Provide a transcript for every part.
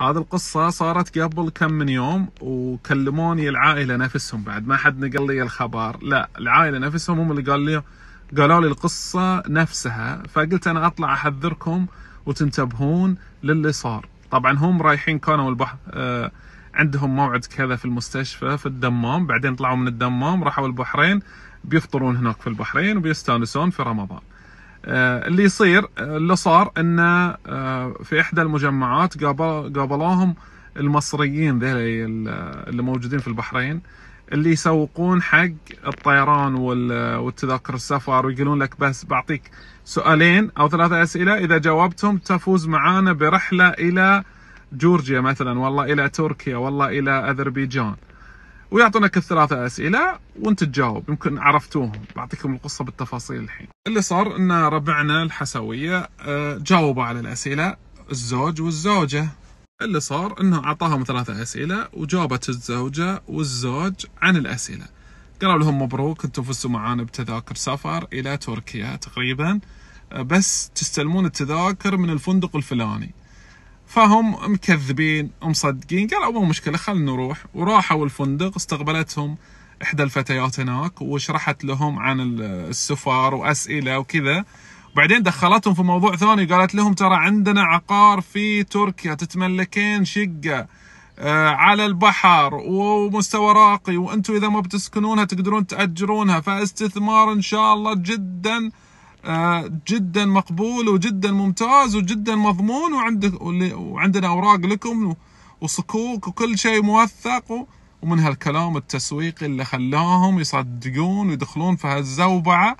هذه القصة صارت قبل كم من يوم وكلموني العائلة نفسهم بعد ما حد نقل لي الخبر لا العائلة نفسهم هم اللي قال لي قالوا لي القصة نفسها فقلت أنا أطلع أحذركم وتنتبهون للي صار طبعا هم رايحين كانوا البحر آه عندهم موعد كذا في المستشفى في الدمام بعدين طلعوا من الدمام راحوا البحرين بيفطرون هناك في البحرين وبيستانسون في رمضان آه، اللي يصير آه، اللي صار انه آه، في احدى المجمعات قابلوهم المصريين ذي اللي موجودين في البحرين اللي يسوقون حق الطيران والتذاكر السفر ويقولون لك بس بعطيك سؤالين او ثلاثة اسئله اذا جاوبتهم تفوز معانا برحله الى جورجيا مثلا والله الى تركيا والله الى اذربيجان ويعطونك الثلاثة أسئلة وأنت تجاوب يمكن عرفتوهم بعطيكم القصة بالتفاصيل الحين اللي صار أن ربعنا الحسوية آه، جاوبوا على الأسئلة الزوج والزوجة اللي صار أنه أعطاهم ثلاثة أسئلة وجاوبت الزوجة والزوج عن الأسئلة قالوا لهم مبروك أنتم فزتوا معانا بتذاكر سفر إلى تركيا تقريبا آه، بس تستلمون التذاكر من الفندق الفلاني فهم مكذبين ومصدقين قالوا مو مشكله خلنا نروح وراحوا الفندق استقبلتهم احدى الفتيات هناك وشرحت لهم عن السفر واسئله وكذا بعدين دخلتهم في موضوع ثاني قالت لهم ترى عندنا عقار في تركيا تتملكين شقه آه، على البحر ومستوى راقي وانتم اذا ما بتسكنونها تقدرون تاجرونها فاستثمار ان شاء الله جدا آه، جدا مقبول وجدا ممتاز وجدا مضمون وعندك وعندنا اوراق لكم وصكوك وكل شيء موثق ومن هالكلام التسويقي اللي خلاهم يصدقون ويدخلون في هالزوبعه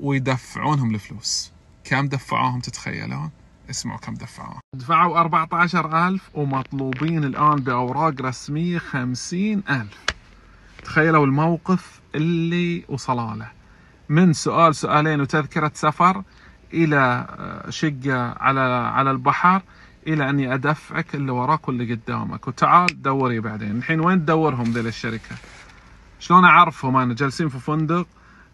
ويدفعونهم الفلوس كم دفعوهم تتخيلون اسمعوا كم دفعوا دفعوا 14000 ومطلوبين الآن بأوراق رسمية 50000 تخيلوا الموقف اللي وصلاله له من سؤال سؤالين وتذكرة سفر إلى آه، شقة على على البحر إلى أني أدفعك اللي وراك واللي قدامك وتعال دوري بعدين الحين وين تدورهم ذي الشركة شلون أعرفهم أنا جالسين في فندق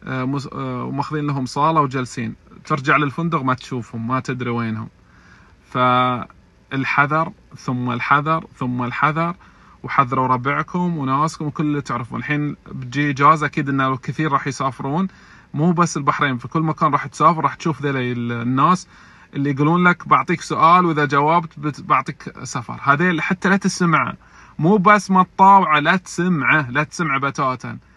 آه، آه، وماخذين لهم صالة وجالسين ترجع للفندق ما تشوفهم ما تدري وينهم فالحذر ثم الحذر ثم الحذر وحذروا ربعكم وناسكم وكل اللي تعرفون الحين بتجي اجازه اكيد انه كثير راح يسافرون مو بس البحرين في كل مكان راح تسافر راح تشوف ذي الناس اللي يقولون لك بعطيك سؤال واذا جاوبت بعطيك سفر هذيل حتى لا تسمعه مو بس ما تطاوعه لا تسمعه لا تسمعه بتاتا